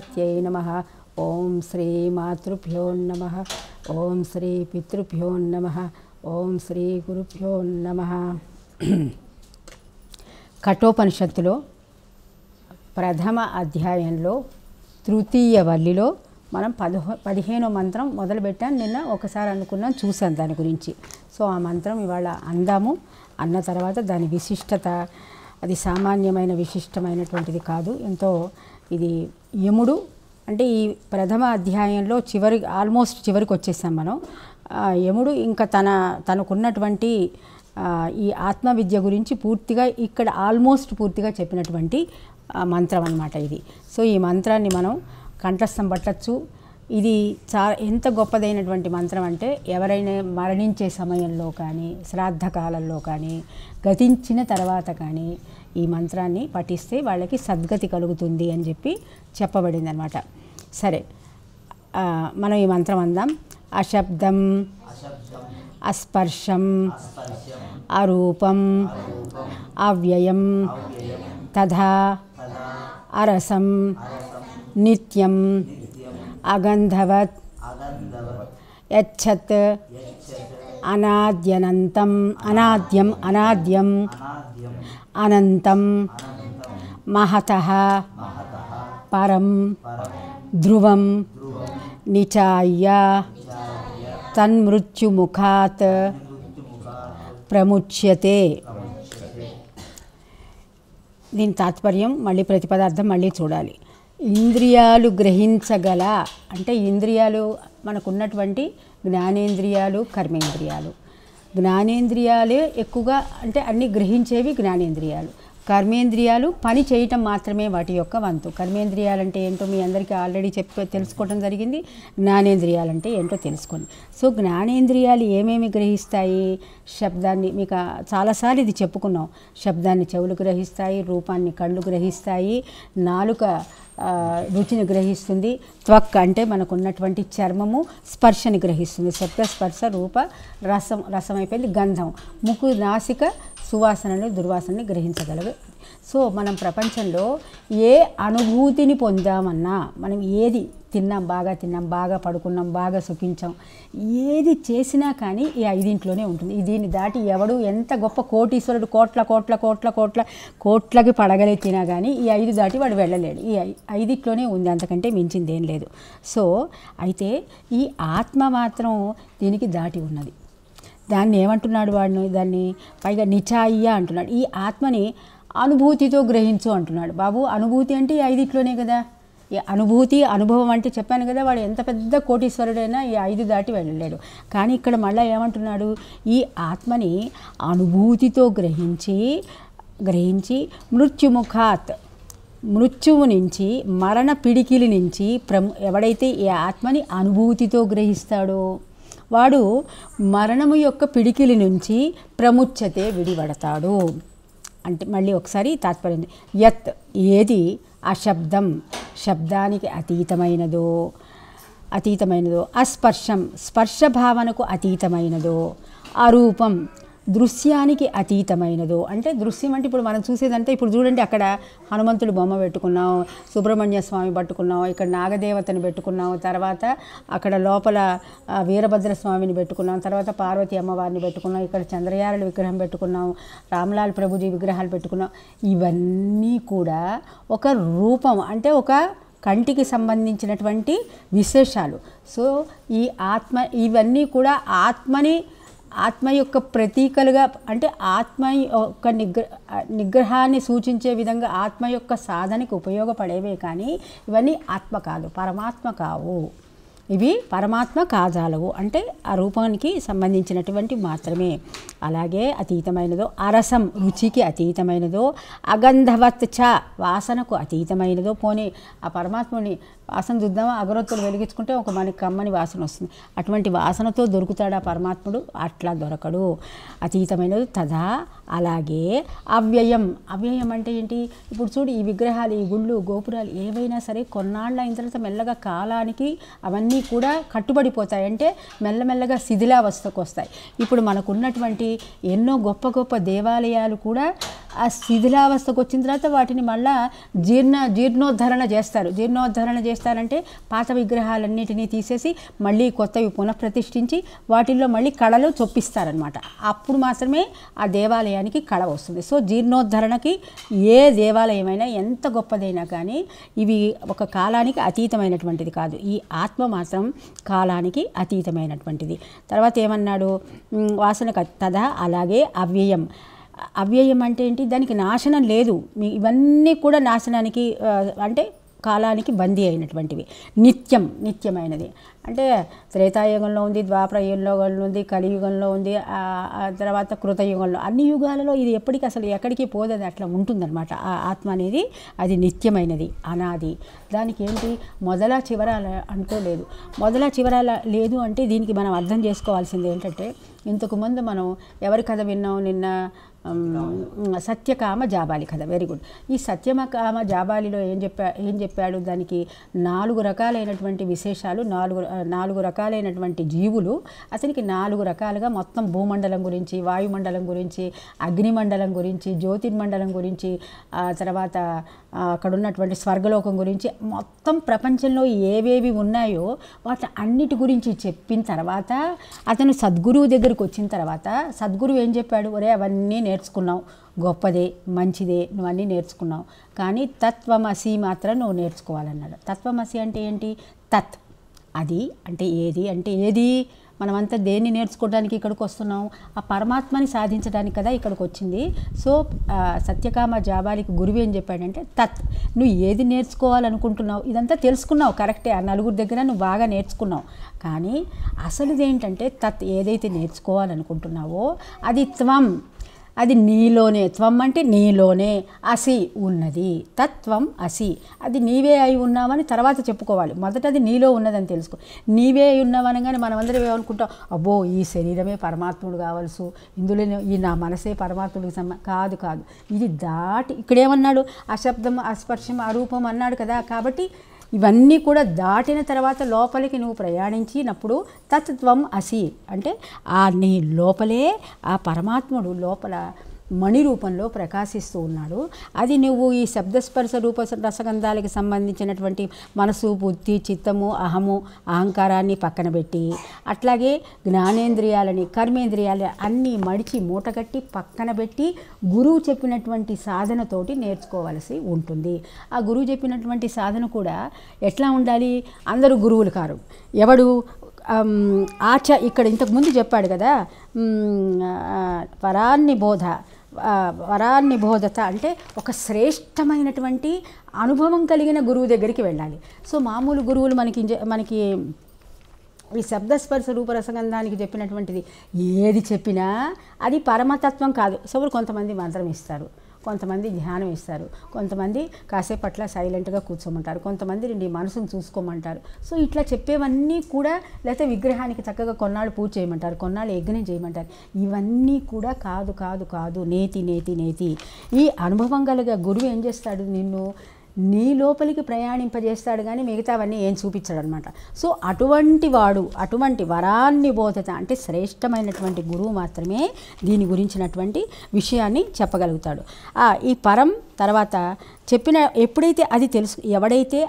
గణపత్యై నమ ఓం శ్రీ మాతృభ్యో నమ ఓం శ్రీ పితృభ్యో నమ ఓం శ్రీ గురుభ్యో నమ కఠోపనిషత్తులో ప్రథమ అధ్యాయంలో తృతీయ వల్లిలో మనం పదహో పదిహేనో మంత్రం మొదలుపెట్టాను నిన్న ఒకసారి అనుకున్నాం చూసాను దాని గురించి సో ఆ మంత్రం ఇవాళ అందాము అన్న తర్వాత దాని విశిష్టత అది సామాన్యమైన విశిష్టమైనటువంటిది కాదు ఎంతో ఇది యముడు అంటే ఈ ప్రథమ అధ్యాయంలో చివరి ఆల్మోస్ట్ చివరికి వచ్చేసాం మనం యముడు ఇంకా తన తనకున్నటువంటి ఈ ఆత్మ విద్య గురించి పూర్తిగా ఇక్కడ ఆల్మోస్ట్ పూర్తిగా చెప్పినటువంటి మంత్రం అనమాట ఇది సో ఈ మంత్రాన్ని మనం కంఠస్థం పట్టచ్చు ఇది చా ఎంత గొప్పదైనటువంటి మంత్రం అంటే ఎవరైనా మరణించే సమయంలో కానీ శ్రాద్ధకాలంలో కానీ గతించిన తర్వాత కానీ ఈ మంత్రాన్ని పఠిస్తే వాళ్ళకి సద్గతి కలుగుతుంది అని చెప్పి చెప్పబడింది అనమాట సరే మనం ఈ మంత్రం అందాం అశబ్దం అస్పర్శం అరూపం అవ్యయం తథా అరసం నిత్యం అగంధవత్ యచ్చత్ అనాద్యనంతం అనాద్యం అనాద్యం అనంతం మహత పరం ధ్రువం నిచాయ తన్మృత్యుముఖాత్ ప్రముచ్యతే దీని తాత్పర్యం మళ్ళీ ప్రతిపదార్థం మళ్ళీ చూడాలి ఇంద్రియాలు గ్రహించగల అంటే ఇంద్రియాలు మనకున్నటువంటి జ్ఞానేంద్రియాలు కర్మేంద్రియాలు జ్ఞానేంద్రియాలే ఎక్కువగా అంటే అన్ని గ్రహించేవి జ్ఞానేంద్రియాలు కర్మేంద్రియాలు పని చేయటం మాత్రమే వాటి యొక్క వంతు కర్మేంద్రియాలు అంటే ఏంటో మీ అందరికీ ఆల్రెడీ చెప్పి తెలుసుకోవడం జరిగింది జ్ఞానేంద్రియాలు అంటే ఏంటో తెలుసుకోండి సో జ్ఞానేంద్రియాలు ఏమేమి గ్రహిస్తాయి శబ్దాన్ని మీకు చాలాసార్లు ఇది చెప్పుకున్నాం శబ్దాన్ని చెవులు గ్రహిస్తాయి రూపాన్ని కళ్ళు గ్రహిస్తాయి నాలుక రుచిని గ్రహిస్తుంది త్వక్ అంటే మనకు ఉన్నటువంటి చర్మము స్పర్శని గ్రహిస్తుంది శబ్ద స్పర్శ రూప రసం రసమైపోయింది గంధం ముక్కు నాసిక సువాసనలు దుర్వాసనని గ్రహించగలవి సో మనం ప్రపంచంలో ఏ అనుభూతిని పొందామన్నా మనం ఏది తిన్నాం బాగా తిన్నాం బాగా పడుకున్నాం బాగా సుఖించాం ఏది చేసినా కానీ ఈ ఐదింట్లోనే ఉంటుంది దీన్ని దాటి ఎవడు ఎంత గొప్ప కోటీశ్వరుడు కోట్ల కోట్ల కోట్ల కోట్ల కోట్లకి పడగలెత్తినా కానీ ఈ ఐదు దాటి వాడు వెళ్ళలేడు ఈ ఐదింట్లోనే ఉంది అంతకంటే మించింది ఏం లేదు సో అయితే ఈ ఆత్మ మాత్రం దీనికి దాటి ఉన్నది దాన్ని ఏమంటున్నాడు వాడిని దాన్ని పైగా నిచాయియా అంటున్నాడు ఈ ఆత్మని అనుభూతితో గ్రహించు అంటున్నాడు బాబు అనుభూతి అంటే ఈ ఐదిట్లోనే కదా ఈ అనుభూతి అనుభవం అంటే చెప్పాను కదా వాడు ఎంత పెద్ద కోటీశ్వరుడైనా ఈ ఐదు దాటి వెళ్ళలేడు కానీ ఇక్కడ మళ్ళీ ఏమంటున్నాడు ఈ ఆత్మని అనుభూతితో గ్రహించి గ్రహించి మృత్యుముఖాత్ మృత్యువు నుంచి మరణ పిడికిలి నుంచి ప్రము ఎవడైతే ఈ ఆత్మని అనుభూతితో గ్రహిస్తాడో వాడు మరణము యొక్క పిడికిలి నుంచి ప్రముచ్చతే విడిపడతాడు అంటే మళ్ళీ ఒకసారి తాత్పర్యం యత్ ఏది అశబ్దం శబ్దానికి అతీతమైనదో అతీతమైనదో అస్పర్శం స్పర్శ భావనకు అతీతమైనదో అరూపం దృశ్యానికి అతీతమైనదో అంటే దృశ్యం అంటే ఇప్పుడు మనం చూసేదంటే ఇప్పుడు చూడండి అక్కడ హనుమంతుడు బొమ్మ పెట్టుకున్నాం సుబ్రహ్మణ్య స్వామి పట్టుకున్నాం ఇక్కడ నాగదేవతను పెట్టుకున్నాం తర్వాత అక్కడ లోపల వీరభద్ర స్వామిని పెట్టుకున్నాం తర్వాత పార్వతి అమ్మవారిని పెట్టుకున్నాం ఇక్కడ చంద్రయారుల విగ్రహం పెట్టుకున్నాం రామ్లాల్ ప్రభుజీ విగ్రహాలు పెట్టుకున్నాం ఇవన్నీ కూడా ఒక రూపం అంటే ఒక కంటికి సంబంధించినటువంటి విశేషాలు సో ఈ ఆత్మ ఇవన్నీ కూడా ఆత్మని ఆత్మ యొక్క ప్రతీకలుగా అంటే ఆత్మ యొక్క నిగ్ర నిగ్రహాన్ని సూచించే విధంగా ఆత్మ యొక్క సాధనకి ఉపయోగపడేవే కానీ ఇవన్నీ ఆత్మ కాదు పరమాత్మ కావు ఇవి పరమాత్మ కాజాలవు అంటే ఆ రూపానికి సంబంధించినటువంటి మాత్రమే అలాగే అతీతమైనదో అరసం రుచికి అతీతమైనదో అగంధవత్ చ వాసనకు అతీతమైనదో పోనీ ఆ పరమాత్మని వాసన చూద్దామా అగరొత్తులు వెలిగించుకుంటే ఒక మనకి కమ్మని వాసన వస్తుంది అటువంటి వాసనతో దొరుకుతాడా పరమాత్ముడు అట్లా దొరకడు అతీతమైనది తదా అలాగే అవ్యయం అవ్యయం అంటే ఏంటి ఇప్పుడు చూడు ఈ విగ్రహాలు ఈ గుళ్ళు గోపురాలు ఏవైనా సరే కొన్నాళ్ళు అయిన తర్వాత మెల్లగా కాలానికి అవన్నీ కూడా కట్టుబడిపోతాయి అంటే మెల్లమెల్లగా శిథిలావస్థకు వస్తాయి ఇప్పుడు మనకున్నటువంటి ఎన్నో గొప్ప గొప్ప దేవాలయాలు కూడా ఆ శిథిలావస్థకు వచ్చిన తర్వాత వాటిని మళ్ళా జీర్ణ జీర్ణోద్ధరణ చేస్తారు జీర్ణోద్ధరణ చేస్తే చేస్తారంటే పాత విగ్రహాలన్నిటినీ తీసేసి మళ్ళీ కొత్తవి పునఃప్రతిష్ఠించి వాటిల్లో మళ్ళీ కళలు చొప్పిస్తారనమాట అప్పుడు మాత్రమే ఆ దేవాలయానికి కళ వస్తుంది సో జీర్ణోద్ధరణకి ఏ దేవాలయమైనా ఎంత గొప్పదైనా కానీ ఇవి ఒక కాలానికి అతీతమైనటువంటిది కాదు ఈ ఆత్మ మాత్రం కాలానికి అతీతమైనటువంటిది తర్వాత ఏమన్నాడు వాసన కథ అలాగే అవ్యయం అవ్యయం అంటే ఏంటి దానికి నాశనం లేదు ఇవన్నీ కూడా నాశనానికి అంటే కాలానికి బందీ అయినటువంటివి నిత్యం నిత్యమైనది అంటే త్రేతాయుగంలో ఉంది ద్వాపరయుగంలో ఉంది కలియుగంలో ఉంది తర్వాత కృతయుగంలో అన్ని యుగాలలో ఇది ఎప్పటికీ అసలు ఎక్కడికి పోదని అట్లా ఉంటుందన్నమాట ఆ ఆత్మ అనేది అది నిత్యమైనది అనాది దానికి ఏంటి మొదల చివర అంటూ లేదు మొదల చివర లేదు అంటే దీనికి మనం అర్థం చేసుకోవాల్సింది ఏంటంటే ఇంతకుముందు మనం ఎవరి కథ విన్నాం నిన్న సత్యకామ జాబాలి కథ వెరీ గుడ్ ఈ సత్యమకామ జాబాలిలో ఏం చెప్పా ఏం చెప్పాడు దానికి నాలుగు రకాలైనటువంటి విశేషాలు నాలుగు నాలుగు రకాలైనటువంటి జీవులు అతనికి నాలుగు రకాలుగా మొత్తం భూమండలం గురించి వాయుమండలం గురించి అగ్నిమండలం గురించి జ్యోతిర్మండలం గురించి తర్వాత అక్కడ ఉన్నటువంటి స్వర్గలోకం గురించి మొత్తం ప్రపంచంలో ఏవేవి ఉన్నాయో వాటి అన్నిటి గురించి చెప్పిన తర్వాత అతను సద్గురువు దగ్గరికి వచ్చిన తర్వాత సద్గురువు ఏం చెప్పాడు ఒరే అవన్నీ నేర్చుకున్నావు గొప్పదే మంచిదే నువ్వు అన్నీ నేర్చుకున్నావు కానీ తత్వమసి మాత్రం నువ్వు నేర్చుకోవాలన్నాడు తత్వమసి అంటే ఏంటి తత్ అది అంటే ఏది అంటే ఏది మనమంతా దేన్ని నేర్చుకోవడానికి ఇక్కడికి వస్తున్నాం ఆ పరమాత్మని సాధించడానికి కదా ఇక్కడికి వచ్చింది సో సత్యకామ జాబాలికి గురువు ఏం చెప్పాడంటే తత్ నువ్వు ఏది నేర్చుకోవాలనుకుంటున్నావు ఇదంతా తెలుసుకున్నావు కరెక్టే ఆ నలుగురు దగ్గర నువ్వు బాగా నేర్చుకున్నావు కానీ అసలు ఇదేంటంటే తత్ ఏదైతే నేర్చుకోవాలనుకుంటున్నావో అది త్వం అది నీలోనే త్వం అంటే నీలోనే అసి ఉన్నది తత్వం అసి అది నీవే అయి ఉన్నామని తర్వాత చెప్పుకోవాలి మొదట అది నీలో ఉన్నదని తెలుసుకో నీవే అయి ఉన్నామనగానే మనమందరం ఏమనుకుంటాం అబ్బో ఈ శరీరమే పరమాత్ముడు కావలసు ఇందులో ఈ నా మనసే పరమాత్ముడికి సమ కాదు కాదు ఇది దాటి ఇక్కడేమన్నాడు అశబ్దం అస్పర్శం అరూపం అన్నాడు కదా కాబట్టి ఇవన్నీ కూడా దాటిన తర్వాత లోపలికి నువ్వు ప్రయాణించినప్పుడు తత్వం అసి అంటే ఆ నీ లోపలే ఆ పరమాత్ముడు లోపల మణి రూపంలో ప్రకాశిస్తూ ఉన్నాడు అది నువ్వు ఈ శబ్దస్పర్శ రూప రసగంధాలకు సంబంధించినటువంటి మనసు బుద్ధి చిత్తము అహము అహంకారాన్ని పక్కన పెట్టి అట్లాగే జ్ఞానేంద్రియాలని కర్మేంద్రియాలని అన్నీ మడిచి మూటగట్టి పక్కన పెట్టి గురువు చెప్పినటువంటి సాధనతోటి నేర్చుకోవలసి ఉంటుంది ఆ గురువు చెప్పినటువంటి సాధన కూడా ఎట్లా ఉండాలి అందరూ గురువులు కారు ఎవడు ఆచ ఇక్కడ ఇంతకుముందు చెప్పాడు కదా పరాన్ని బోధ వరాన్ని బోధత అంటే ఒక శ్రేష్టమైనటువంటి అనుభవం కలిగిన గురువు దగ్గరికి వెళ్ళాలి సో మామూలు గురువులు మనకి మనకి ఈ శబ్దస్పర్శ రూపరసగంధానికి చెప్పినటువంటిది ఏది చెప్పినా అది పరమతత్వం కాదు సో కొంతమంది మంత్రం ఇస్తారు కొంతమంది ధ్యానం ఇస్తారు కొంతమంది కాసేపు సైలెంట్గా కూర్చోమంటారు కొంతమంది ఈ మనసును చూసుకోమంటారు సో ఇట్లా చెప్పేవన్నీ కూడా లేకపోతే విగ్రహానికి చక్కగా కొన్నాళ్ళు పూజ చేయమంటారు కొన్నాళ్ళు యజ్ఞం చేయమంటారు ఇవన్నీ కూడా కాదు కాదు కాదు నేతి నేతి నేతి ఈ అనుభవం కలిగే గురువు ఏం చేస్తాడు నిన్ను నీ లోపలికి ప్రయాణింపజేస్తాడు కానీ మిగతావన్నీ ఏం చూపించాడు అనమాట సో అటువంటి వాడు అటువంటి వరాన్ని బోధత అంటే శ్రేష్టమైనటువంటి గురువు మాత్రమే దీని గురించినటువంటి విషయాన్ని చెప్పగలుగుతాడు ఈ పరం తర్వాత చెప్పిన ఎప్పుడైతే అది తెలుసు ఎవడైతే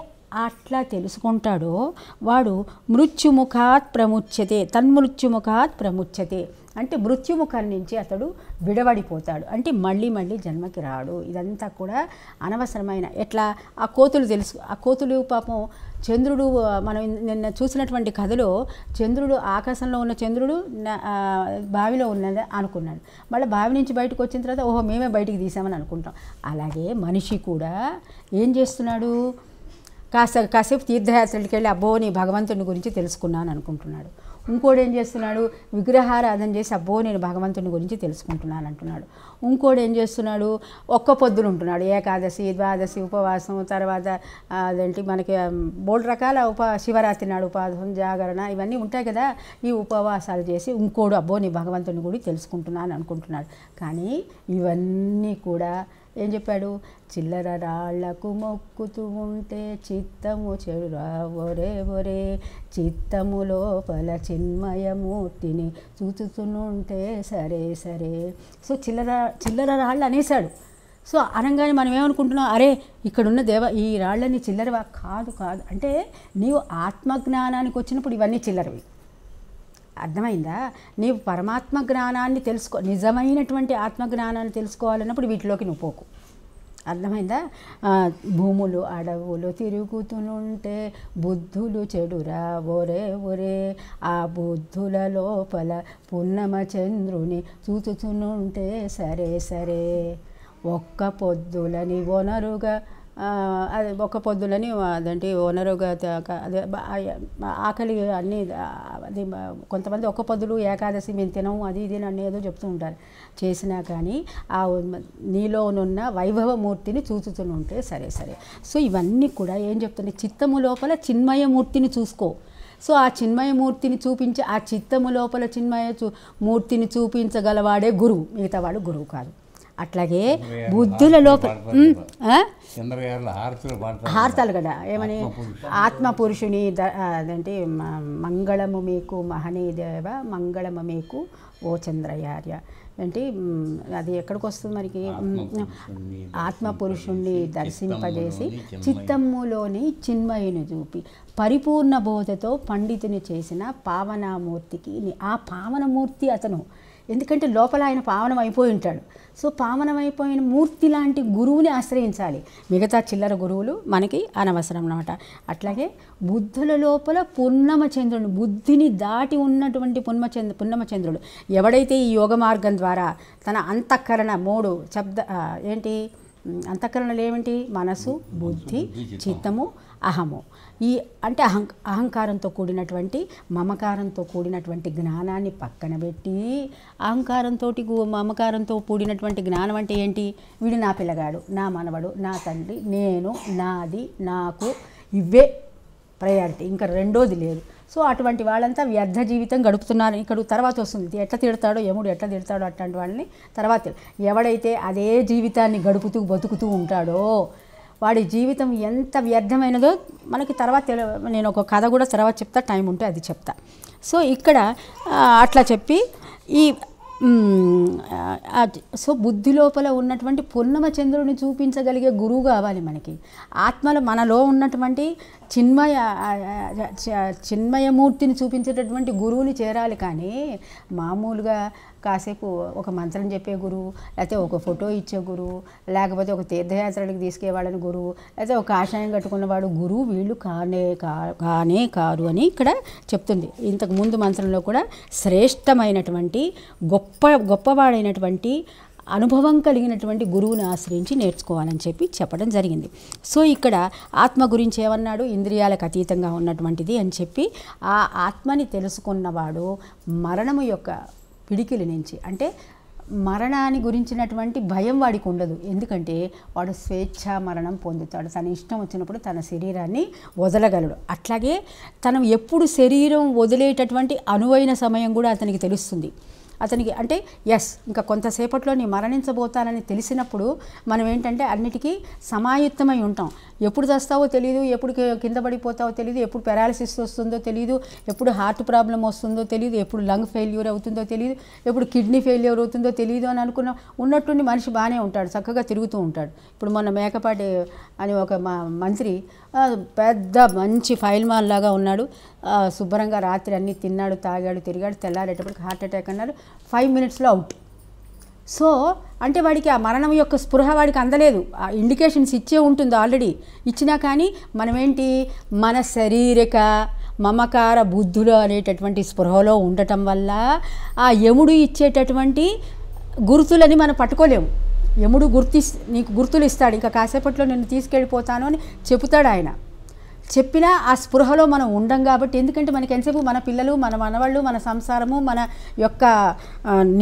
అట్లా తెలుసుకుంటాడో వాడు మృత్యుముఖాత్ ప్రముచ్యతే తన్మృత్యుముఖాత్ ప్రముచ్యతే అంటే మృత్యుముఖం నుంచి అతడు విడవడిపోతాడు అంటే మళ్ళీ మళ్ళీ జన్మకి రాడు ఇదంతా కూడా అనవసరమైన ఎట్లా ఆ కోతులు తెలుసు ఆ కోతులు పాపం చంద్రుడు మనం నిన్న చూసినటువంటి కథలో చంద్రుడు ఆకాశంలో ఉన్న చంద్రుడు బావిలో ఉన్నది అనుకున్నాడు మళ్ళీ బావి నుంచి బయటకు వచ్చిన తర్వాత ఓహో మేమే బయటికి తీసామని అనుకుంటాం అలాగే మనిషి కూడా ఏం చేస్తున్నాడు కాస్త కాసేపు తీర్థయాత్రలకు వెళ్ళి అబ్బో నీ భగవంతుని గురించి తెలుసుకున్నాను అనుకుంటున్నాడు ఇంకోడు ఏం చేస్తున్నాడు విగ్రహారాధన చేసి అబ్బో నేను భగవంతుని గురించి తెలుసుకుంటున్నాను అంటున్నాడు ఇంకోడు ఏం చేస్తున్నాడు ఒక్క పొద్దులు ఉంటున్నాడు ఏకాదశి ద్వాదశి ఉపవాసం తర్వాత అదేంటి మనకి మూడు రకాల ఉప శివరాత్రి నాడు ఉపవాసం జాగరణ ఇవన్నీ ఉంటాయి కదా ఈ ఉపవాసాలు చేసి ఇంకోడు అబ్బో నీ భగవంతుని గుడి తెలుసుకుంటున్నాను అనుకుంటున్నాడు కానీ ఇవన్నీ కూడా ఏం చెప్పాడు చిల్లర రాళ్లకు మొక్కుతూ ఉంటే చిత్తము చెడురా ఒరే ఒరే చిత్తము లోపల చిన్మయమూర్తిని చూచుతునుంటే సరే సరే సో చిల్లర చిల్లర రాళ్ళు అనేశాడు సో అనగానే మనం ఏమనుకుంటున్నాం అరే ఇక్కడున్న దేవ ఈ రాళ్ళని చిల్లరవా కాదు కాదు అంటే నీవు ఆత్మజ్ఞానానికి వచ్చినప్పుడు ఇవన్నీ చిల్లరవి అర్థమైందా నీవు పరమాత్మ జ్ఞానాన్ని తెలుసుకో నిజమైనటువంటి ఆత్మజ్ఞానాన్ని తెలుసుకోవాలన్నప్పుడు వీటిలోకి నువ్వు పోకు అర్థమైందా భూములు అడవులు తిరుగుతునుంటే బుద్ధులు చెడురా ఒరే ఒరే ఆ బుద్ధుల లోపల చంద్రుని చూచుతునుంటే సరే సరే ఒక్క పొద్దులని వనరుగా అది ఒక్క పొద్దులని అదంటే ఓనరుగా అదే ఆకలి అన్ని అది కొంతమంది ఒక్క పొద్దులు ఏకాదశి మేము తినము అది ఇది అన్నీ ఏదో చెప్తూ ఉంటారు చేసినా కానీ ఆ నీలోనున్న వైభవమూర్తిని చూచుతుంటే సరే సరే సో ఇవన్నీ కూడా ఏం చెప్తున్నాయి చిత్తము లోపల చిన్మయమూర్తిని చూసుకో సో ఆ చిన్మయమూర్తిని చూపించి ఆ చిత్తము లోపల చిన్మయ మూర్తిని చూపించగలవాడే గురువు మిగతా వాడు గురువు కాదు అట్లాగే బుద్ధుల లోపల హార్తలు కదా ఏమని ఆత్మ పురుషుని అదంటే మంగళము మీకు మహనీదేవ మంగళము మీకు ఓ చంద్రయార్య అంటే అది ఎక్కడికి వస్తుంది మనకి ఆత్మ పురుషుణ్ణి దర్శింపజేసి చిత్తమ్ములోని చిన్మయుని చూపి పరిపూర్ణ బోధతో పండితుని చేసిన పావనామూర్తికి ఆ పావనమూర్తి అతను ఎందుకంటే లోపల ఆయన పావనం అయిపోయి ఉంటాడు సో పావనం అయిపోయిన మూర్తి లాంటి గురువుని ఆశ్రయించాలి మిగతా చిల్లర గురువులు మనకి అనవసరం అనమాట అట్లాగే బుద్ధుల లోపల పూర్ణమచంద్రుడు బుద్ధిని దాటి ఉన్నటువంటి పున్నమచంద్ర పున్నమచంద్రుడు ఎవడైతే ఈ యోగ మార్గం ద్వారా తన అంతఃకరణ మూడు శబ్ద ఏంటి అంతఃకరణలు ఏమిటి మనసు బుద్ధి చిత్తము అహము ఈ అంటే అహం అహంకారంతో కూడినటువంటి మమకారంతో కూడినటువంటి జ్ఞానాన్ని పక్కన పెట్టి అహంకారంతో మమకారంతో కూడినటువంటి జ్ఞానం అంటే ఏంటి వీడు నా పిల్లగాడు నా మనవడు నా తండ్రి నేను నాది నాకు ఇవే ప్రయారిటీ ఇంకా రెండోది లేదు సో అటువంటి వాళ్ళంతా వ్యర్థ జీవితం గడుపుతున్నారు ఇక్కడ తర్వాత వస్తుంది ఎట్లా తిడతాడో యముడు ఎట్లా తిడతాడో అట్లాంటి వాళ్ళని తర్వాత ఎవడైతే అదే జీవితాన్ని గడుపుతూ బతుకుతూ ఉంటాడో వాడి జీవితం ఎంత వ్యర్థమైనదో మనకి తర్వాత నేను ఒక కథ కూడా తర్వాత చెప్తా టైం ఉంటే అది చెప్తా సో ఇక్కడ అట్లా చెప్పి ఈ సో బుద్ధి లోపల ఉన్నటువంటి పున్నమ చంద్రుడిని చూపించగలిగే గురువు కావాలి మనకి ఆత్మలు మనలో ఉన్నటువంటి చిన్మయ చిన్మయమూర్తిని చూపించేటటువంటి గురువుని చేరాలి కానీ మామూలుగా కాసేపు ఒక మంత్రం చెప్పే గురువు లేకపోతే ఒక ఫోటో ఇచ్చే గురువు లేకపోతే ఒక తీర్థయాత్రలకు తీసుకెళ్ళని గురువు లేకపోతే ఒక ఆశయం కట్టుకున్నవాడు గురువు వీళ్ళు కానే కానే కారు అని ఇక్కడ చెప్తుంది ఇంతకు ముందు మంత్రంలో కూడా శ్రేష్టమైనటువంటి గొప్ప గొప్పవాడైనటువంటి అనుభవం కలిగినటువంటి గురువుని ఆశ్రయించి నేర్చుకోవాలని చెప్పి చెప్పడం జరిగింది సో ఇక్కడ ఆత్మ గురించి ఏమన్నాడు ఇంద్రియాలకు అతీతంగా ఉన్నటువంటిది అని చెప్పి ఆ ఆత్మని తెలుసుకున్నవాడు మరణము యొక్క పిడికిలి నుంచి అంటే మరణాన్ని గురించినటువంటి భయం వాడికి ఉండదు ఎందుకంటే వాడు స్వేచ్ఛ మరణం పొందుతాడు తన ఇష్టం వచ్చినప్పుడు తన శరీరాన్ని వదలగలడు అట్లాగే తను ఎప్పుడు శరీరం వదిలేటటువంటి అనువైన సమయం కూడా అతనికి తెలుస్తుంది అతనికి అంటే ఎస్ ఇంకా కొంతసేపట్లో నేను మరణించబోతానని తెలిసినప్పుడు మనం ఏంటంటే అన్నిటికీ సమాయుత్తమై ఉంటాం ఎప్పుడు చస్తావో తెలియదు ఎప్పుడు కింద పడిపోతావో తెలియదు ఎప్పుడు పెరాలసిస్ వస్తుందో తెలియదు ఎప్పుడు హార్ట్ ప్రాబ్లం వస్తుందో తెలియదు ఎప్పుడు లంగ్ ఫెయిల్యూర్ అవుతుందో తెలియదు ఎప్పుడు కిడ్నీ ఫెయిల్యూర్ అవుతుందో తెలియదు అని అనుకున్న ఉన్నట్టుండి మనిషి బాగానే ఉంటాడు చక్కగా తిరుగుతూ ఉంటాడు ఇప్పుడు మొన్న మేకపాటి అని ఒక మా మంత్రి పెద్ద మంచి ఫైల్ మాల్ లాగా ఉన్నాడు శుభ్రంగా రాత్రి అన్నీ తిన్నాడు తాగాడు తిరిగాడు తెల్లారేటప్పటికి హార్ట్ అటాక్ అన్నాడు ఫైవ్ మినిట్స్లో అవుట్ సో అంటే వాడికి ఆ మరణం యొక్క స్పృహ వాడికి అందలేదు ఆ ఇండికేషన్స్ ఇచ్చే ఉంటుంది ఆల్రెడీ ఇచ్చినా కానీ మనమేంటి మన శారీరక మమకార బుద్ధులు అనేటటువంటి స్పృహలో ఉండటం వల్ల ఆ యముడు ఇచ్చేటటువంటి గుర్తులని మనం పట్టుకోలేము యముడు గుర్తి నీకు గుర్తులు ఇస్తాడు ఇంకా కాసేపట్లో నేను తీసుకెళ్ళిపోతాను అని చెబుతాడు ఆయన చెప్పినా ఆ స్పృహలో మనం ఉండం కాబట్టి ఎందుకంటే మనకి ఎంతసేపు మన పిల్లలు మన మనవాళ్ళు మన సంసారము మన యొక్క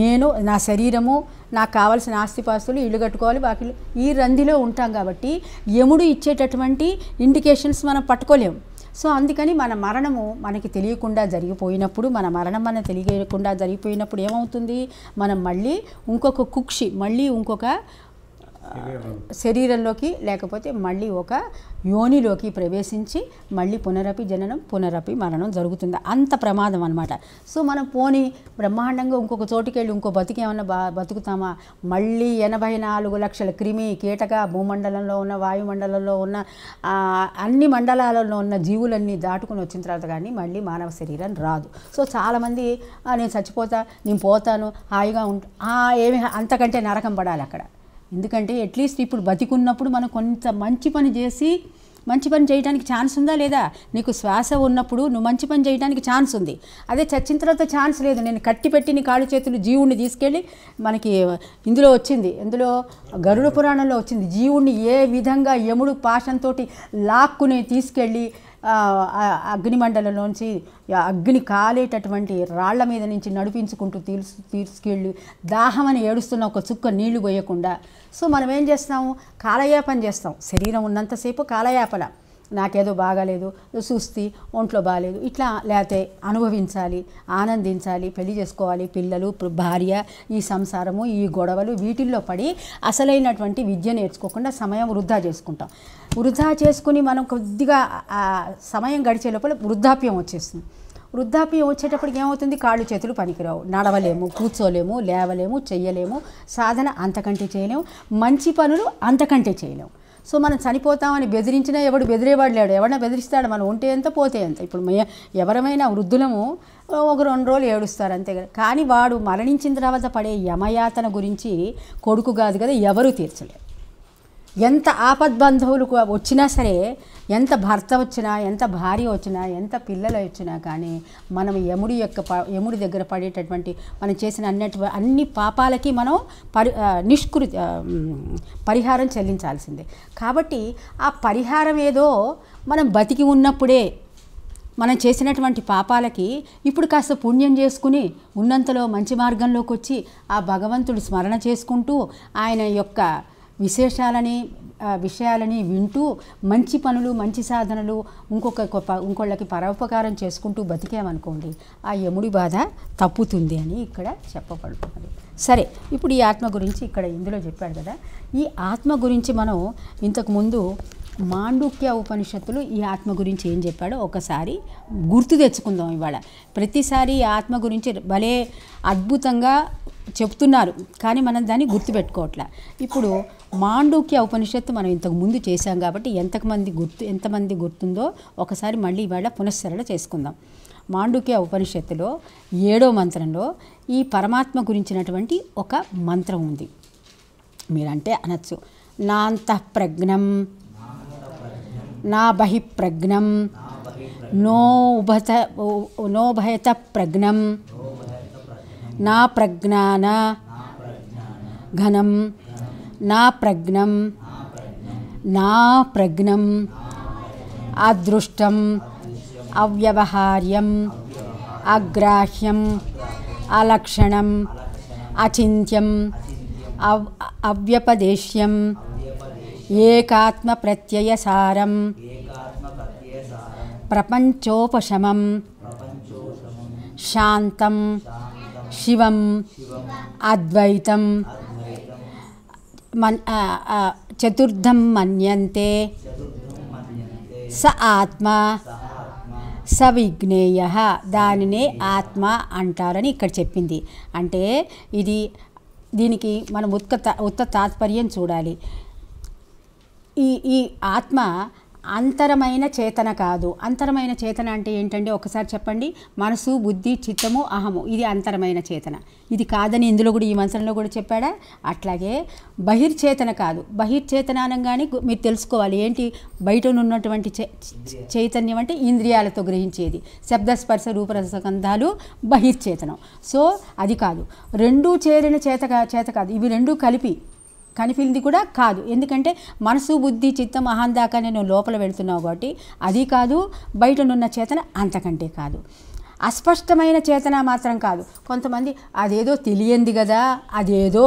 నేను నా శరీరము నాకు కావాల్సిన ఆస్తిపాస్తులు ఇల్లు కట్టుకోవాలి బాకీలు ఈ రందిలో ఉంటాం కాబట్టి యముడు ఇచ్చేటటువంటి ఇండికేషన్స్ మనం పట్టుకోలేము సో అందుకని మన మరణము మనకి తెలియకుండా జరిగిపోయినప్పుడు మన మరణం మన తెలియకుండా జరిగిపోయినప్పుడు ఏమవుతుంది మనం మళ్ళీ ఇంకొక కుక్షి మళ్ళీ ఇంకొక శరీరంలోకి లేకపోతే మళ్ళీ ఒక యోనిలోకి ప్రవేశించి మళ్ళీ పునరపి జననం పునరపి మరణం జరుగుతుంది అంత ప్రమాదం అనమాట సో మనం పోని బ్రహ్మాండంగా ఇంకొక చోటుకి వెళ్ళి ఇంకో బతికేమన్నా బా బతుకుతామా మళ్ళీ ఎనభై నాలుగు లక్షల క్రిమి కీటక భూమండలంలో ఉన్న వాయుమండలంలో ఉన్న అన్ని మండలాలలో ఉన్న జీవులన్నీ దాటుకుని వచ్చిన తర్వాత కానీ మళ్ళీ మానవ శరీరం రాదు సో చాలామంది నేను చచ్చిపోతా నేను పోతాను హాయిగా ఉంటా ఏమి అంతకంటే నరకం పడాలి అక్కడ ఎందుకంటే అట్లీస్ట్ ఇప్పుడు బతికున్నప్పుడు మనం కొంత మంచి పని చేసి మంచి పని చేయడానికి ఛాన్స్ ఉందా లేదా నీకు శ్వాస ఉన్నప్పుడు నువ్వు మంచి పని చేయడానికి ఛాన్స్ ఉంది అదే చచ్చిన తర్వాత ఛాన్స్ లేదు నేను కట్టి పెట్టి నీ కాళ్ళు చేతులు జీవుణ్ణి తీసుకెళ్ళి మనకి ఇందులో వచ్చింది ఇందులో గరుడ పురాణంలో వచ్చింది జీవుణ్ణి ఏ విధంగా యముడు పాషంతో లాక్కుని తీసుకెళ్ళి అగ్నిమండలంలోంచి అగ్ని కాలేటటువంటి రాళ్ల మీద నుంచి నడిపించుకుంటూ తీర్చు తీర్చుకెళ్ళి దాహం అని ఏడుస్తున్న ఒక చుక్క నీళ్లు పోయకుండా సో మనం ఏం చేస్తాము కాలయాపన చేస్తాం శరీరం ఉన్నంతసేపు కాలయాపన నాకేదో బాగాలేదు సుస్థి ఒంట్లో బాగాలేదు ఇట్లా లేకపోతే అనుభవించాలి ఆనందించాలి పెళ్లి చేసుకోవాలి పిల్లలు భార్య ఈ సంసారము ఈ గొడవలు వీటిల్లో పడి అసలైనటువంటి విద్య నేర్చుకోకుండా సమయం వృధా చేసుకుంటాం వృధా చేసుకుని మనం కొద్దిగా సమయం గడిచే లోపల వృద్ధాప్యం వచ్చేస్తుంది వృద్ధాప్యం వచ్చేటప్పటికి ఏమవుతుంది కాళ్ళు చేతులు పనికిరావు నడవలేము కూర్చోలేము లేవలేము చెయ్యలేము సాధన అంతకంటే చేయలేము మంచి పనులు అంతకంటే చేయలేము సో మనం చనిపోతామని బెదిరించినా ఎవడు బెదిరేవాడు లేడు ఎవడన్నా బెదిరిస్తాడు మనం ఉంటే ఎంత పోతే ఎంత ఇప్పుడు ఎవరమైనా వృద్ధులము ఒక రెండు రోజులు ఏడుస్తారు అంతే కదా కానీ వాడు మరణించిన తర్వాత పడే యమయాతన గురించి కొడుకు కాదు కదా ఎవరూ తీర్చలేరు ఎంత ఆపద్బంధువులు వచ్చినా సరే ఎంత భర్త వచ్చినా ఎంత భార్య వచ్చినా ఎంత పిల్లలు వచ్చినా కానీ మనం యముడి యొక్క యముడి దగ్గర పడేటటువంటి మనం చేసిన అన్నటి అన్ని పాపాలకి మనం పరి నిష్కృ పరిహారం చెల్లించాల్సిందే కాబట్టి ఆ పరిహారం ఏదో మనం బతికి ఉన్నప్పుడే మనం చేసినటువంటి పాపాలకి ఇప్పుడు కాస్త పుణ్యం చేసుకుని ఉన్నంతలో మంచి మార్గంలోకి వచ్చి ఆ భగవంతుడు స్మరణ చేసుకుంటూ ఆయన యొక్క విశేషాలని విషయాలని వింటూ మంచి పనులు మంచి సాధనలు ఇంకొక ఇంకొళ్ళకి పరోపకారం చేసుకుంటూ బతికామనుకోండి ఆ యముడి బాధ తప్పుతుంది అని ఇక్కడ చెప్పబడుతుంది సరే ఇప్పుడు ఈ ఆత్మ గురించి ఇక్కడ ఇందులో చెప్పాడు కదా ఈ ఆత్మ గురించి మనం ఇంతకుముందు మాండుక్య ఉపనిషత్తులు ఈ ఆత్మ గురించి ఏం చెప్పాడో ఒకసారి గుర్తు తెచ్చుకుందాం ఇవాళ ప్రతిసారి ఈ ఆత్మ గురించి భలే అద్భుతంగా చెప్తున్నారు కానీ మనం దాన్ని గుర్తుపెట్టుకోవట్లే ఇప్పుడు మాండూక్య ఉపనిషత్తు మనం ఇంతకు ముందు చేశాం కాబట్టి ఎంతమంది గుర్తు ఎంతమంది గుర్తుందో ఒకసారి మళ్ళీ ఇవాళ పునశ్చరణ చేసుకుందాం మాండూక్య ఉపనిషత్తులో ఏడో మంత్రంలో ఈ పరమాత్మ గురించినటువంటి ఒక మంత్రం ఉంది మీరంటే అనొచ్చు ప్రజ్ఞం నా బహిప్రజ్ఞం నో ఉభత నోభయత ప్రజ్ఞం నా ప్రజ్ఞాన ఘనం नाप्रज्ञं नाप्रज्ञम् अदृष्टम् अव्यवहार्यम् अग्राह्यम् अलक्षणम् अचिन्त्यम् अव् अव्यपदेश्यम् एकात्मप्रत्ययसारं प्रपञ्चोपशमं शान्तं शिवम् अद्वैतं మన్ చతుర్థం మన్యంతే స ఆత్మ స విజ్ఞేయ దానినే ఆత్మ అంటారని ఇక్కడ చెప్పింది అంటే ఇది దీనికి మనం ఉత్క ఉత్త తాత్పర్యం చూడాలి ఈ ఈ ఆత్మ అంతరమైన చేతన కాదు అంతరమైన చేతన అంటే ఏంటంటే ఒకసారి చెప్పండి మనసు బుద్ధి చిత్తము అహము ఇది అంతరమైన చేతన ఇది కాదని ఇందులో కూడా ఈ మంత్రంలో కూడా చెప్పాడా అట్లాగే బహిర్చేతన కాదు బహిర్చేతన అనగానే మీరు తెలుసుకోవాలి ఏంటి బయట ఉన్నటువంటి చైతన్యం అంటే ఇంద్రియాలతో గ్రహించేది శబ్దస్పర్శ రూపరసకంధాలు బహిర్చేతనం సో అది కాదు రెండూ చేరిన చేత చేత కాదు ఇవి రెండూ కలిపి కనిపింది కూడా కాదు ఎందుకంటే మనసు బుద్ధి చిత్తం అహం దాకా నేను లోపల వెళుతున్నావు కాబట్టి అది కాదు బయటనున్న చేతన అంతకంటే కాదు అస్పష్టమైన చేతన మాత్రం కాదు కొంతమంది అదేదో తెలియంది కదా అదేదో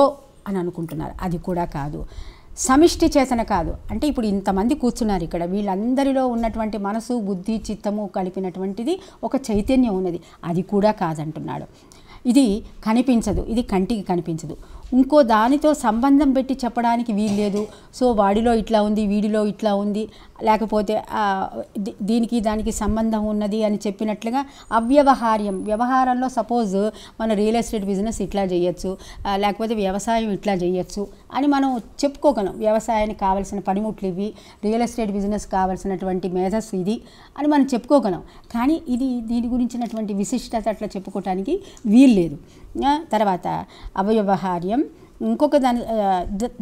అని అనుకుంటున్నారు అది కూడా కాదు సమిష్టి చేతన కాదు అంటే ఇప్పుడు ఇంతమంది కూర్చున్నారు ఇక్కడ వీళ్ళందరిలో ఉన్నటువంటి మనసు బుద్ధి చిత్తము కలిపినటువంటిది ఒక చైతన్యం ఉన్నది అది కూడా కాదంటున్నాడు ఇది కనిపించదు ఇది కంటికి కనిపించదు ఇంకో దానితో సంబంధం పెట్టి చెప్పడానికి వీల్లేదు సో వాడిలో ఇట్లా ఉంది వీడిలో ఇట్లా ఉంది లేకపోతే దీనికి దానికి సంబంధం ఉన్నది అని చెప్పినట్లుగా అవ్యవహార్యం వ్యవహారంలో సపోజ్ మన రియల్ ఎస్టేట్ బిజినెస్ ఇట్లా చేయొచ్చు లేకపోతే వ్యవసాయం ఇట్లా చేయొచ్చు అని మనం చెప్పుకోగలం వ్యవసాయానికి కావలసిన పనిముట్లు ఇవి రియల్ ఎస్టేట్ బిజినెస్ కావాల్సినటువంటి మేధస్ ఇది అని మనం చెప్పుకోగలం కానీ ఇది దీని గురించినటువంటి విశిష్టత అట్లా చెప్పుకోవటానికి వీల్లేదు తర్వాత అవ్యవహార్యం ఇంకొక దాని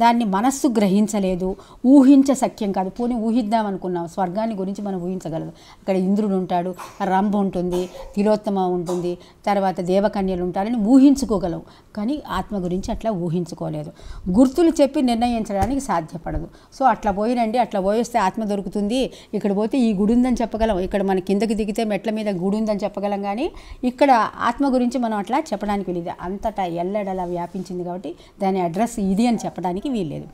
దాన్ని మనస్సు గ్రహించలేదు ఊహించ సఖ్యం కాదు పోనీ ఊహిద్దాం అనుకున్నాం స్వర్గాన్ని గురించి మనం ఊహించగలదు అక్కడ ఇంద్రుడు ఉంటాడు రంభ ఉంటుంది తిలోత్తమ ఉంటుంది తర్వాత దేవకన్యలు ఉంటారని ఊహించుకోగలం కానీ ఆత్మ గురించి అట్లా ఊహించుకోలేదు గుర్తులు చెప్పి నిర్ణయించడానికి సాధ్యపడదు సో అట్లా పోయినండి అట్లా పోయిస్తే ఆత్మ దొరుకుతుంది ఇక్కడ పోతే ఈ గుడి ఉందని చెప్పగలం ఇక్కడ మన కిందకి దిగితే మెట్ల మీద గుడి ఉందని చెప్పగలం కానీ ఇక్కడ ఆత్మ గురించి మనం అట్లా చెప్పడానికి వెళ్ళేది అంతటా ఎల్లడలా వ్యాపించింది కాబట్టి దాని దాని అడ్రస్ ఇది అని చెప్పడానికి వీల్లేదు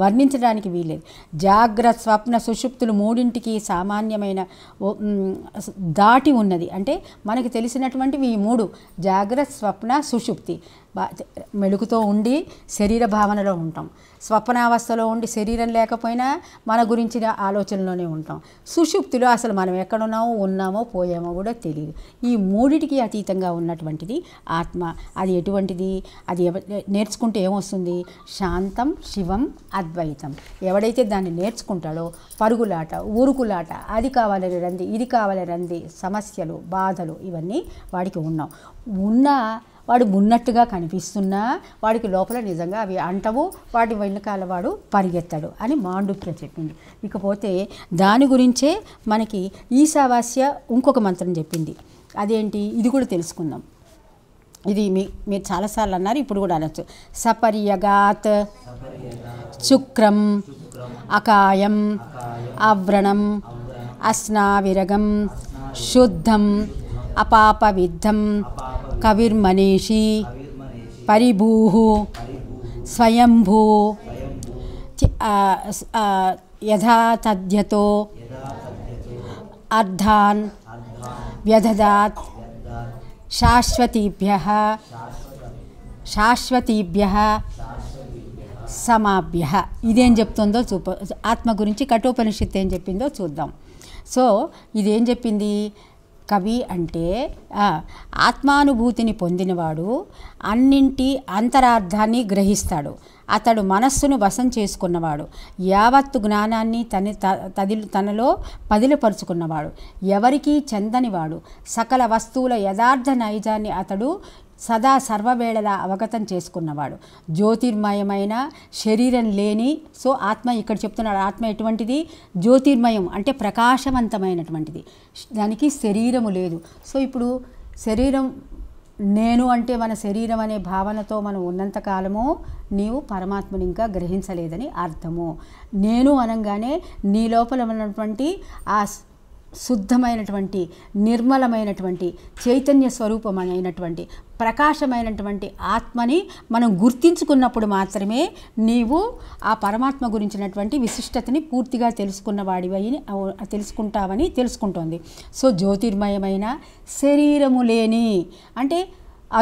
వర్ణించడానికి వీల్లేదు జాగ్రత్త స్వప్న సుషుప్తులు మూడింటికి సామాన్యమైన దాటి ఉన్నది అంటే మనకు తెలిసినటువంటివి ఈ మూడు జాగ్రత్త స్వప్న సుషుప్తి మెలుకుతో ఉండి శరీర భావనలో ఉంటాం స్వప్నావస్థలో ఉండి శరీరం లేకపోయినా మన గురించిన ఆలోచనలోనే ఉంటాం సుషుప్తిలో అసలు మనం ఎక్కడున్నామో ఉన్నామో పోయామో కూడా తెలియదు ఈ మూడిటికి అతీతంగా ఉన్నటువంటిది ఆత్మ అది ఎటువంటిది అది నేర్చుకుంటే ఏమొస్తుంది శాంతం శివం అద్వైతం ఎవడైతే దాన్ని నేర్చుకుంటాడో పరుగులాట ఊరుకులాట అది కావాలని రంది ఇది కావాలని రంది సమస్యలు బాధలు ఇవన్నీ వాడికి ఉన్నాం ఉన్నా వాడు ఉన్నట్టుగా కనిపిస్తున్నా వాడికి లోపల నిజంగా అవి అంటవు వాటి వెనకాల వాడు పరిగెత్తాడు అని మాండుక్య చెప్పింది ఇకపోతే దాని గురించే మనకి ఈశావాస్య ఇంకొక మంత్రం చెప్పింది అదేంటి ఇది కూడా తెలుసుకుందాం ఇది మీ మీరు చాలాసార్లు అన్నారు ఇప్పుడు కూడా అనొచ్చు సపర్యగాత్ శుక్రం అకాయం ఆవ్రణం అస్నావిరగం శుద్ధం అపాపవిద్ధం कविर्मनीषी परिभूः स्वयंभू यथा तद्यतो अर्धान् व्यददात् शाश्वतीभ्यः శాశ్వతీభ్య సమాభ్య ఇదేం చెప్తుందో చూప ఆత్మ గురించి కఠోపనిషత్తు ఏం చెప్పిందో చూద్దాం సో ఇదేం చెప్పింది కవి అంటే ఆత్మానుభూతిని పొందినవాడు అన్నింటి అంతరార్థాన్ని గ్రహిస్తాడు అతడు మనస్సును వశం చేసుకున్నవాడు యావత్తు జ్ఞానాన్ని తన తది తనలో పదిలపరుచుకున్నవాడు ఎవరికీ చెందనివాడు సకల వస్తువుల యథార్థ నైజాన్ని అతడు సదా సర్వవేళలా అవగతం చేసుకున్నవాడు జ్యోతిర్మయమైన శరీరం లేని సో ఆత్మ ఇక్కడ చెప్తున్నాడు ఆత్మ ఎటువంటిది జ్యోతిర్మయం అంటే ప్రకాశవంతమైనటువంటిది దానికి శరీరము లేదు సో ఇప్పుడు శరీరం నేను అంటే మన శరీరం అనే భావనతో మనం ఉన్నంతకాలము నీవు పరమాత్మని ఇంకా గ్రహించలేదని అర్థము నేను అనగానే నీ లోపల ఉన్నటువంటి ఆ శుద్ధమైనటువంటి నిర్మలమైనటువంటి చైతన్య స్వరూపమైనటువంటి ప్రకాశమైనటువంటి ఆత్మని మనం గుర్తించుకున్నప్పుడు మాత్రమే నీవు ఆ పరమాత్మ గురించినటువంటి విశిష్టతని పూర్తిగా తెలుసుకున్న వాడివని తెలుసుకుంటావని తెలుసుకుంటోంది సో జ్యోతిర్మయమైన శరీరము లేని అంటే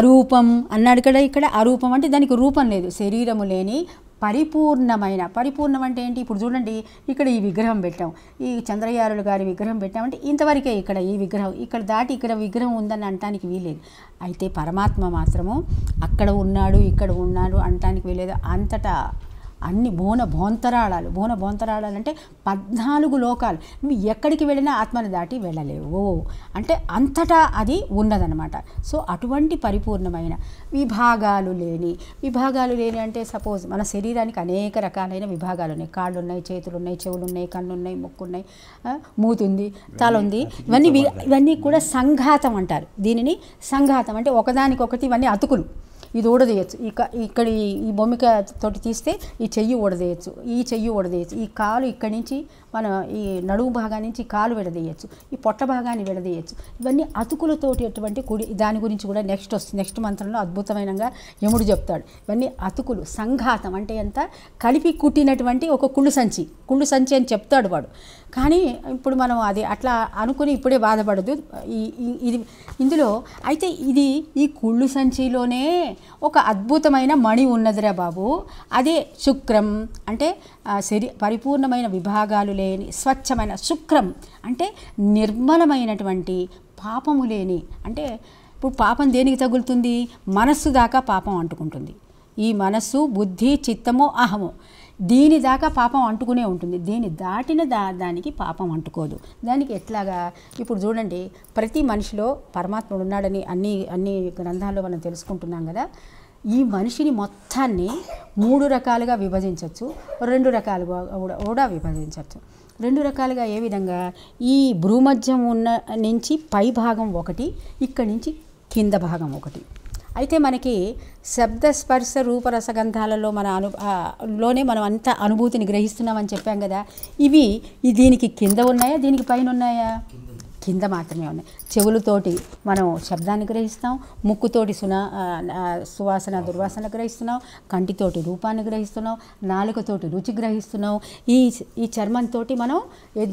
అరూపం అన్నాడు కదా ఇక్కడ అరూపం అంటే దానికి రూపం లేదు శరీరము లేని పరిపూర్ణమైన పరిపూర్ణం అంటే ఏంటి ఇప్పుడు చూడండి ఇక్కడ ఈ విగ్రహం పెట్టాం ఈ చంద్రయారులు గారి విగ్రహం పెట్టామంటే ఇంతవరకే ఇక్కడ ఈ విగ్రహం ఇక్కడ దాటి ఇక్కడ విగ్రహం ఉందని అనటానికి వీలేదు అయితే పరమాత్మ మాత్రము అక్కడ ఉన్నాడు ఇక్కడ ఉన్నాడు అనటానికి వీలేదు అంతటా అన్ని బోన భోంతరాళాలు బోన భోంతరాళాలు అంటే పద్నాలుగు లోకాలు నువ్వు ఎక్కడికి వెళ్ళినా ఆత్మను దాటి వెళ్ళలేవు అంటే అంతటా అది ఉన్నదనమాట సో అటువంటి పరిపూర్ణమైన విభాగాలు లేని విభాగాలు లేని అంటే సపోజ్ మన శరీరానికి అనేక రకాలైన విభాగాలు ఉన్నాయి కాళ్ళు ఉన్నాయి చేతులు ఉన్నాయి చెవులు ఉన్నాయి కళ్ళు ఉన్నాయి ముక్కు ఉన్నాయి మూతుంది తల ఉంది ఇవన్నీ ఇవన్నీ కూడా సంఘాతం అంటారు దీనిని సంఘాతం అంటే ఒకదానికొకటి ఇవన్నీ అతుకులు ఇది ఊడదీయచ్చు ఇక ఇక్కడ ఈ బొమ్మిక తోటి తీస్తే ఈ చెయ్యి ఊడదీయచ్చు ఈ చెయ్యి ఊడదీయచ్చు ఈ కాలు ఇక్కడి నుంచి మన ఈ నడువు భాగాన్ని నుంచి కాలు విడదీయచ్చు ఈ పొట్ట భాగాన్ని విడదీయచ్చు ఇవన్నీ అతుకులతోటి ఎటువంటి కుడి దాని గురించి కూడా నెక్స్ట్ వస్తుంది నెక్స్ట్ మంత్రంలో అద్భుతమైనగా యముడు చెప్తాడు ఇవన్నీ అతుకులు సంఘాతం అంటే ఎంత కలిపి కుట్టినటువంటి ఒక కుళ్ళు సంచి కుళ్ళు సంచి అని చెప్తాడు వాడు కానీ ఇప్పుడు మనం అది అట్లా అనుకుని ఇప్పుడే బాధపడదు ఇది ఇందులో అయితే ఇది ఈ కుళ్ళు సంచిలోనే ఒక అద్భుతమైన మణి ఉన్నదిరా బాబు అదే శుక్రం అంటే శరీ పరిపూర్ణమైన విభాగాలు లేని స్వచ్ఛమైన శుక్రం అంటే నిర్మలమైనటువంటి పాపము లేని అంటే ఇప్పుడు పాపం దేనికి తగులుతుంది మనస్సు దాకా పాపం అంటుకుంటుంది ఈ మనస్సు బుద్ధి చిత్తము అహము దీని దాకా పాపం అంటుకునే ఉంటుంది దీని దాటిన దా దానికి పాపం అంటుకోదు దానికి ఎట్లాగా ఇప్పుడు చూడండి ప్రతి మనిషిలో పరమాత్ముడు ఉన్నాడని అన్ని అన్ని గ్రంథాల్లో మనం తెలుసుకుంటున్నాం కదా ఈ మనిషిని మొత్తాన్ని మూడు రకాలుగా విభజించవచ్చు రెండు రకాలుగా కూడా విభజించవచ్చు రెండు రకాలుగా ఏ విధంగా ఈ భూమధ్యం ఉన్న నుంచి పై భాగం ఒకటి ఇక్కడి నుంచి కింద భాగం ఒకటి అయితే మనకి శబ్ద స్పర్శ రూపరసగంధాలలో మన అను లోనే మనం అంత అనుభూతిని గ్రహిస్తున్నామని చెప్పాం కదా ఇవి దీనికి కింద ఉన్నాయా దీనికి పైన ఉన్నాయా కింద మాత్రమే ఉన్నాయి చెవులతోటి మనం శబ్దాన్ని గ్రహిస్తాం ముక్కుతోటి సునా సువాసన దుర్వాసన గ్రహిస్తున్నాం కంటితోటి రూపాన్ని గ్రహిస్తున్నాం నాలుకతోటి రుచి గ్రహిస్తున్నాం ఈ ఈ చర్మంతో మనం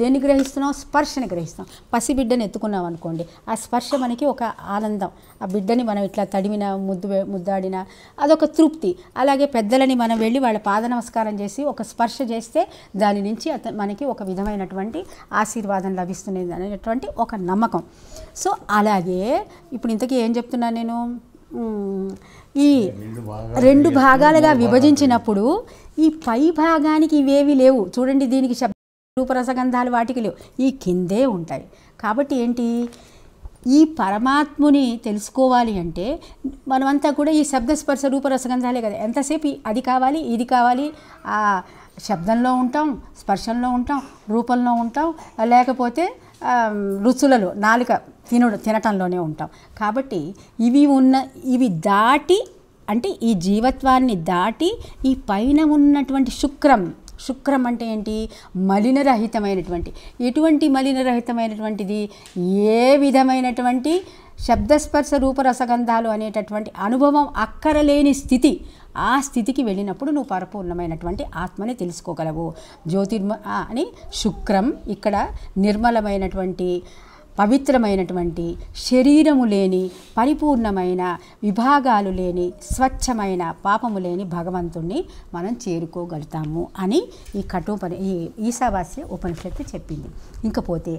దేన్ని గ్రహిస్తున్నాం స్పర్శని గ్రహిస్తాం పసిబిడ్డని ఎత్తుకున్నాం అనుకోండి ఆ స్పర్శ మనకి ఒక ఆనందం ఆ బిడ్డని మనం ఇట్లా తడిమిన ముద్దు ముద్దాడిన అదొక తృప్తి అలాగే పెద్దలని మనం వెళ్ళి వాళ్ళ పాద నమస్కారం చేసి ఒక స్పర్శ చేస్తే దాని నుంచి మనకి ఒక విధమైనటువంటి ఆశీర్వాదం లభిస్తున్నది అనేటువంటి ఒక నమ్మకం సో అలాగే ఇప్పుడు ఇంతకీ ఏం చెప్తున్నా నేను ఈ రెండు భాగాలుగా విభజించినప్పుడు ఈ పై భాగానికి ఇవేవి లేవు చూడండి దీనికి శబ్ద రూపరసగంధాలు వాటికి లేవు ఈ కిందే ఉంటాయి కాబట్టి ఏంటి ఈ పరమాత్ముని తెలుసుకోవాలి అంటే మనమంతా కూడా ఈ శబ్దస్పర్శ రూపరసగంధాలే కదా ఎంతసేపు అది కావాలి ఇది కావాలి ఆ శబ్దంలో ఉంటాం స్పర్శంలో ఉంటాం రూపంలో ఉంటాం లేకపోతే రుచులలో నాలుక తినడం తినటంలోనే ఉంటాం కాబట్టి ఇవి ఉన్న ఇవి దాటి అంటే ఈ జీవత్వాన్ని దాటి ఈ పైన ఉన్నటువంటి శుక్రం శుక్రం అంటే ఏంటి మలినరహితమైనటువంటి ఎటువంటి మలినరహితమైనటువంటిది ఏ విధమైనటువంటి శబ్దస్పర్శ రూపరసగంధాలు అనేటటువంటి అనుభవం అక్కరలేని స్థితి ఆ స్థితికి వెళ్ళినప్పుడు నువ్వు పరిపూర్ణమైనటువంటి ఆత్మని తెలుసుకోగలవు జ్యోతిర్మ అని శుక్రం ఇక్కడ నిర్మలమైనటువంటి పవిత్రమైనటువంటి శరీరము లేని పరిపూర్ణమైన విభాగాలు లేని స్వచ్ఛమైన పాపము లేని భగవంతుణ్ణి మనం చేరుకోగలుగుతాము అని ఈ కఠోపని ఈ ఈశావాస్య ఉపనిషత్తు చెప్పింది ఇంకపోతే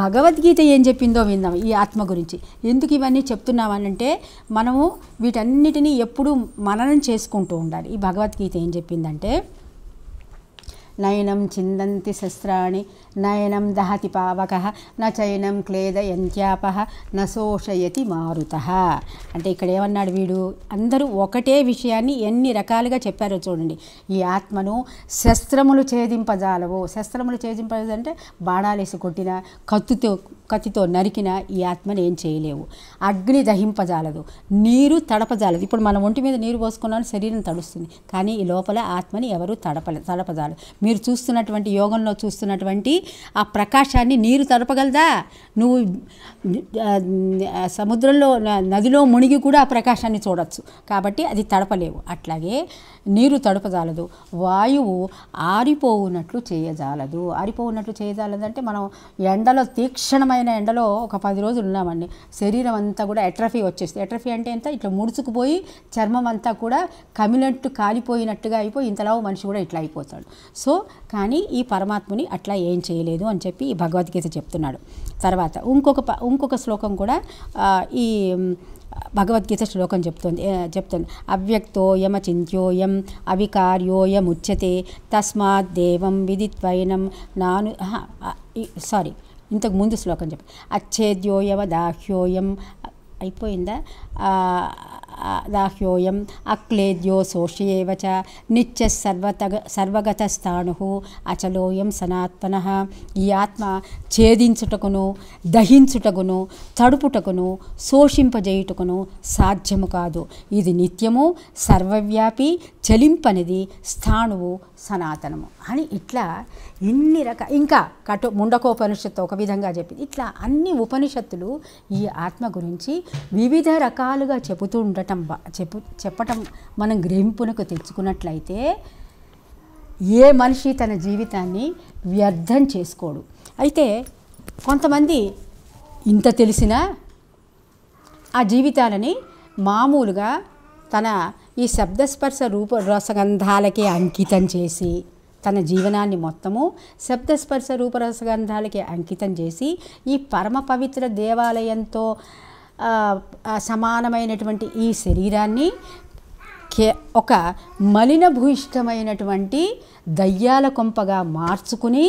భగవద్గీత ఏం చెప్పిందో విందాం ఈ ఆత్మ గురించి ఎందుకు ఇవన్నీ చెప్తున్నామనంటే మనము వీటన్నిటినీ ఎప్పుడూ మననం చేసుకుంటూ ఉండాలి ఈ భగవద్గీత ఏం చెప్పిందంటే నయనం చిందంతి శస్త్రాణి నయనం దహతి పావక న క్లేదయంత్యాప న శోషయతి మారుత అంటే ఇక్కడ ఏమన్నాడు వీడు అందరూ ఒకటే విషయాన్ని ఎన్ని రకాలుగా చెప్పారో చూడండి ఈ ఆత్మను శస్త్రములు ఛేదింపజాలవు శస్త్రములు ఛేదింపజాలంటే బాణాలేసి కొట్టిన కత్తుతో కత్తితో నరికిన ఈ ఆత్మని ఏం చేయలేవు అగ్ని దహింపజాలదు నీరు తడపజాలదు ఇప్పుడు మన ఒంటి మీద నీరు పోసుకున్నాను శరీరం తడుస్తుంది కానీ ఈ లోపల ఆత్మని ఎవరు తడపలే తడపజాలు మీరు చూస్తున్నటువంటి యోగంలో చూస్తున్నటువంటి ఆ ప్రకాశాన్ని నీరు తడపగలదా నువ్వు సముద్రంలో నదిలో మునిగి కూడా ఆ ప్రకాశాన్ని చూడొచ్చు కాబట్టి అది తడపలేవు అట్లాగే నీరు తడపజాలదు వాయువు ఆరిపోవునట్లు చేయజాలదు ఆరిపోవునట్లు చేయజాలదంటే మనం ఎండలో తీక్షణమైన ఎండలో ఒక పది రోజులు ఉన్నామండి శరీరం అంతా కూడా ఎట్రఫీ వచ్చేస్తుంది ఎట్రఫీ అంటే ఎంత ఇట్లా ముడుచుకుపోయి చర్మం అంతా కూడా కమిలట్టు కాలిపోయినట్టుగా అయిపోయి ఇంతలా మనిషి కూడా ఇట్లా అయిపోతాడు సో కానీ ఈ పరమాత్ముని అట్లా ఏం చేయలేదు అని చెప్పి ఈ భగవద్గీత చెప్తున్నాడు తర్వాత ఇంకొక ఇంకొక శ్లోకం కూడా ఈ భగవద్గీత శ్లోకం చెప్తుంది చెప్తుంది చెప్తోంది అవ్యక్తోయమచింత్యోయం అవికార్యోయముచ్యతే తస్మాత్ దేవం విదిత్వైనం నాను సారీ ఇంతకు ముందు శ్లోకం చెప్పి అచ్చేద్యోయవ దాహ్యోయం అయిపోయిందా దాహ్యోయం అక్లేద్యో शोष्येव च नित्यः सर्वतग सर्वगतस्थाणुः అచలోయం సనాత్మన ఈ ఆత్మ ఛేదించుటకును దహించుటకును తడుపుటకును శోషింపజేయుటకును సాధ్యము కాదు ఇది నిత్యము సర్వవ్యాపి చలింపనిది స్థాణువు సనాతనము అని ఇట్లా ఎన్ని రక ఇంకా ముండకో ముండకోపనిషత్తు ఒక విధంగా చెప్పింది ఇట్లా అన్ని ఉపనిషత్తులు ఈ ఆత్మ గురించి వివిధ రకాలుగా చెబుతూ ఉండటం చెప్పు చెప్పటం మనం గ్రహింపునకు తెచ్చుకున్నట్లయితే ఏ మనిషి తన జీవితాన్ని వ్యర్థం చేసుకోడు అయితే కొంతమంది ఇంత తెలిసినా ఆ జీవితాలని మామూలుగా తన ఈ శబ్దస్పర్శ రూప రసగంధాలకి అంకితం చేసి తన జీవనాన్ని మొత్తము శబ్దస్పర్శ రూపరసగంధాలకి అంకితం చేసి ఈ పరమ పవిత్ర దేవాలయంతో సమానమైనటువంటి ఈ శరీరాన్ని కే ఒక భూయిష్టమైనటువంటి దయ్యాల కొంపగా మార్చుకుని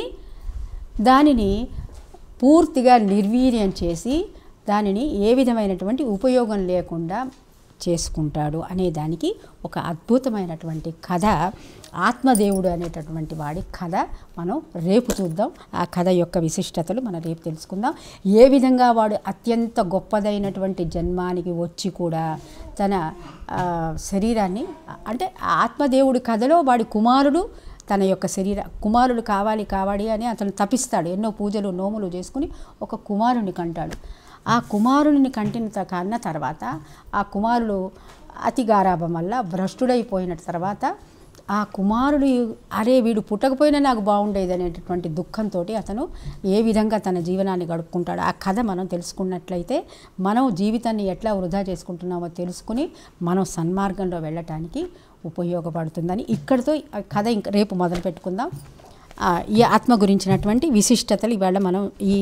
దానిని పూర్తిగా నిర్వీర్యం చేసి దానిని ఏ విధమైనటువంటి ఉపయోగం లేకుండా చేసుకుంటాడు అనే దానికి ఒక అద్భుతమైనటువంటి కథ ఆత్మదేవుడు అనేటటువంటి వాడి కథ మనం రేపు చూద్దాం ఆ కథ యొక్క విశిష్టతలు మనం రేపు తెలుసుకుందాం ఏ విధంగా వాడు అత్యంత గొప్పదైనటువంటి జన్మానికి వచ్చి కూడా తన శరీరాన్ని అంటే ఆత్మదేవుడి కథలో వాడి కుమారుడు తన యొక్క శరీర కుమారుడు కావాలి కావాలి అని అతను తపిస్తాడు ఎన్నో పూజలు నోములు చేసుకుని ఒక కుమారుని కంటాడు ఆ కుమారుని కంటిన కన్న తర్వాత ఆ కుమారుడు అతి గారాభం వల్ల భ్రష్టుడైపోయిన తర్వాత ఆ కుమారుడు అరే వీడు పుట్టకపోయినా నాకు బాగుండేది అనేటటువంటి దుఃఖంతో అతను ఏ విధంగా తన జీవనాన్ని గడుపుకుంటాడు ఆ కథ మనం తెలుసుకున్నట్లయితే మనం జీవితాన్ని ఎట్లా వృధా చేసుకుంటున్నామో తెలుసుకుని మనం సన్మార్గంలో వెళ్ళటానికి ఉపయోగపడుతుందని ఇక్కడితో కథ ఇంక రేపు మొదలు పెట్టుకుందాం ఈ ఆత్మ గురించినటువంటి విశిష్టతలు ఇవాళ మనం ఈ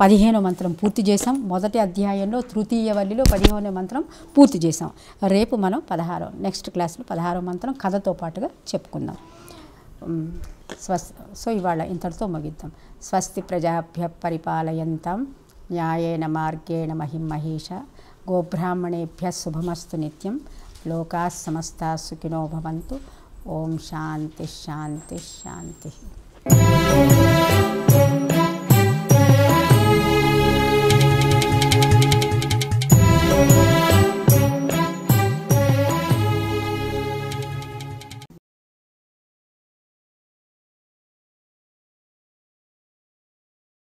పదిహేనో మంత్రం పూర్తి చేసాం మొదటి అధ్యాయంలో తృతీయ వల్లిలో పదిహేనో మంత్రం పూర్తి చేసాం రేపు మనం పదహారో నెక్స్ట్ క్లాస్లో పదహారో మంత్రం కథతో పాటుగా చెప్పుకుందాం స్వస్ సో ఇవాళ ఇంతటితో ముగిద్దాం స్వస్తి ప్రజాభ్య పరిపాలయంతం న్యాయేన మార్గేణ మహిం మహేష గోబ్రాహ్మణేభ్య శుభమస్తు నిత్యం లోకా సమస్తా సుఖినో భవంతు ఓం శాంతి శాంతి శాంతి Thank you.